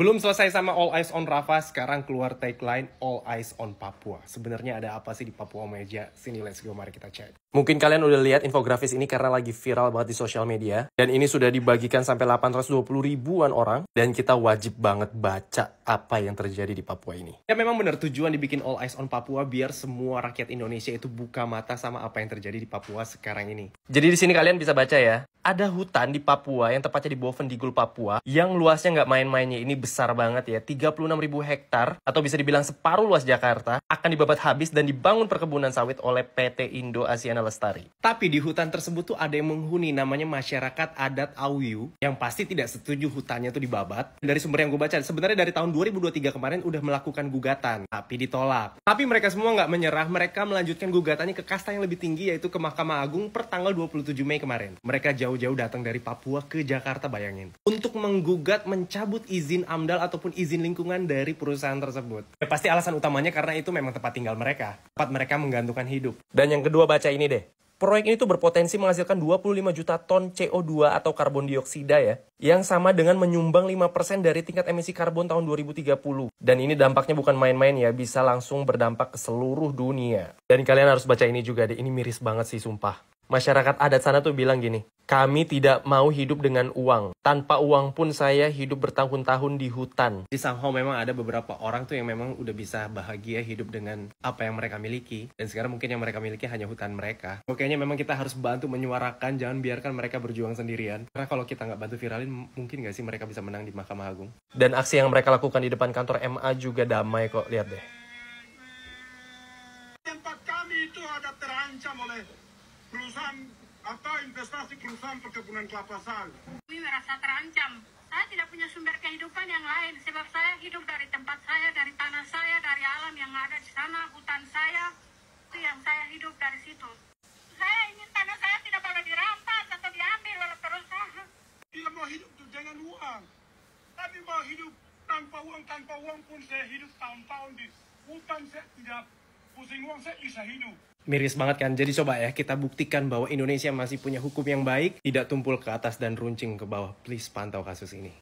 Belum selesai sama All Eyes on Rafa, sekarang keluar tagline All Eyes on Papua. Sebenarnya ada apa sih di Papua Meja? Sini let's go, mari kita cek. Mungkin kalian udah lihat infografis ini karena lagi viral banget di sosial media. Dan ini sudah dibagikan sampai 820 ribuan orang. Dan kita wajib banget baca apa yang terjadi di Papua ini. Ya memang benar tujuan dibikin All Eyes on Papua biar semua rakyat Indonesia itu buka mata sama apa yang terjadi di Papua sekarang ini. Jadi di sini kalian bisa baca ya. Ada hutan di Papua yang tepatnya di boven di Gul Papua yang luasnya nggak main-mainnya ini besar besar banget ya, 36 ribu hektar atau bisa dibilang separuh luas Jakarta akan dibabat habis dan dibangun perkebunan sawit oleh PT Indo Asiana Lestari. Tapi di hutan tersebut tuh ada yang menghuni namanya masyarakat adat Auyu yang pasti tidak setuju hutannya tuh dibabat. Dari sumber yang gue baca, sebenarnya dari tahun 2023 kemarin udah melakukan gugatan, tapi ditolak. Tapi mereka semua nggak menyerah, mereka melanjutkan gugatannya ke kasta yang lebih tinggi yaitu ke Mahkamah Agung per tanggal 27 Mei kemarin. Mereka jauh-jauh datang dari Papua ke Jakarta bayangin. Untuk menggugat mencabut izin amdal ataupun izin lingkungan dari perusahaan tersebut. Ya, pasti alasan utamanya karena itu memang tempat tinggal mereka, tempat mereka menggantungkan hidup. Dan yang kedua baca ini deh. Proyek ini tuh berpotensi menghasilkan 25 juta ton CO2 atau karbon dioksida ya, yang sama dengan menyumbang 5% dari tingkat emisi karbon tahun 2030. Dan ini dampaknya bukan main-main ya, bisa langsung berdampak ke seluruh dunia. Dan kalian harus baca ini juga deh, ini miris banget sih sumpah. Masyarakat adat sana tuh bilang gini, kami tidak mau hidup dengan uang. Tanpa uang pun saya hidup bertahun-tahun di hutan. Di somehow memang ada beberapa orang tuh yang memang udah bisa bahagia hidup dengan apa yang mereka miliki. Dan sekarang mungkin yang mereka miliki hanya hutan mereka. Pokoknya memang kita harus bantu menyuarakan, jangan biarkan mereka berjuang sendirian. Karena kalau kita nggak bantu viralin, mungkin nggak sih mereka bisa menang di Mahkamah Agung. Dan aksi yang mereka lakukan di depan kantor MA juga damai kok, lihat deh. Tempat kami itu ada terancam oleh perusahaan atau investasi perusahaan perkebunan kelapa sawit. Kami merasa terancam. Saya tidak punya sumber kehidupan yang lain sebab saya hidup dari tempat saya, dari tanah saya, dari alam yang ada di sana, hutan saya. Itu yang saya hidup dari situ. Saya ingin tanah saya tidak boleh dirampas atau diambil oleh perusahaan. Tidak mau hidup itu dengan uang. Tapi mau hidup tanpa uang, tanpa uang pun saya hidup tahun-tahun di hutan saya tidak pusing uang saya bisa hidup. Miris banget kan? Jadi coba ya kita buktikan bahwa Indonesia masih punya hukum yang baik, tidak tumpul ke atas dan runcing ke bawah. Please pantau kasus ini.